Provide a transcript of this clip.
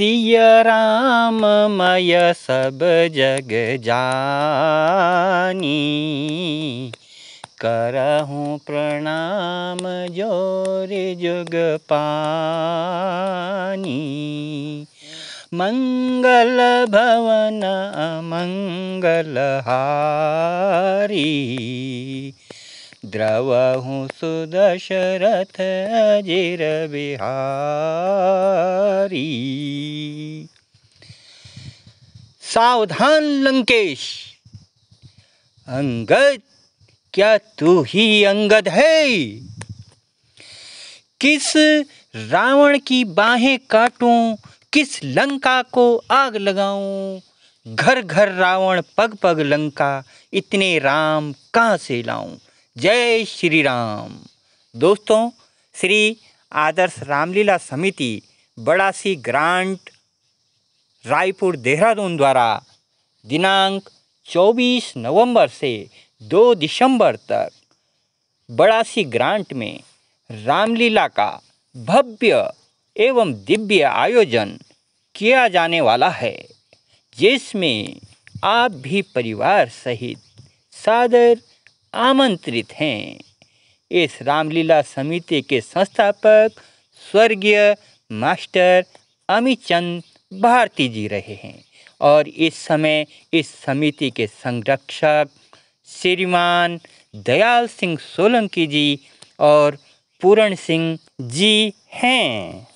सब प्रणाम जोर जुग पानी जोरि भवन मङ्गलभवन हारी द्रवहु सुदशरथ बिहारी सावधान लंकेश अंगद क्या तू ही अंगद है किस रावण की बाहें काटूं किस लंका को आग लगाऊं घर घर रावण पग पग लंका इतने राम कहाँ से लाऊं जय श्री राम दोस्तों श्री आदर्श रामलीला समिति बड़ा सी ग्रांट रायपुर देहरादून द्वारा दिनांक 24 नवंबर से 2 दिसंबर तक बड़ासी ग्रांट में रामलीला का भव्य एवं दिव्य आयोजन किया जाने वाला है जिसमें आप भी परिवार सहित सादर आमंत्रित हैं इस रामलीला समिति के संस्थापक स्वर्गीय मास्टर अमित चंद भारती जी रहे हैं और इस समय इस समिति के संरक्षक श्रीमान दयाल सिंह सोलंकी जी और पूरण सिंह जी हैं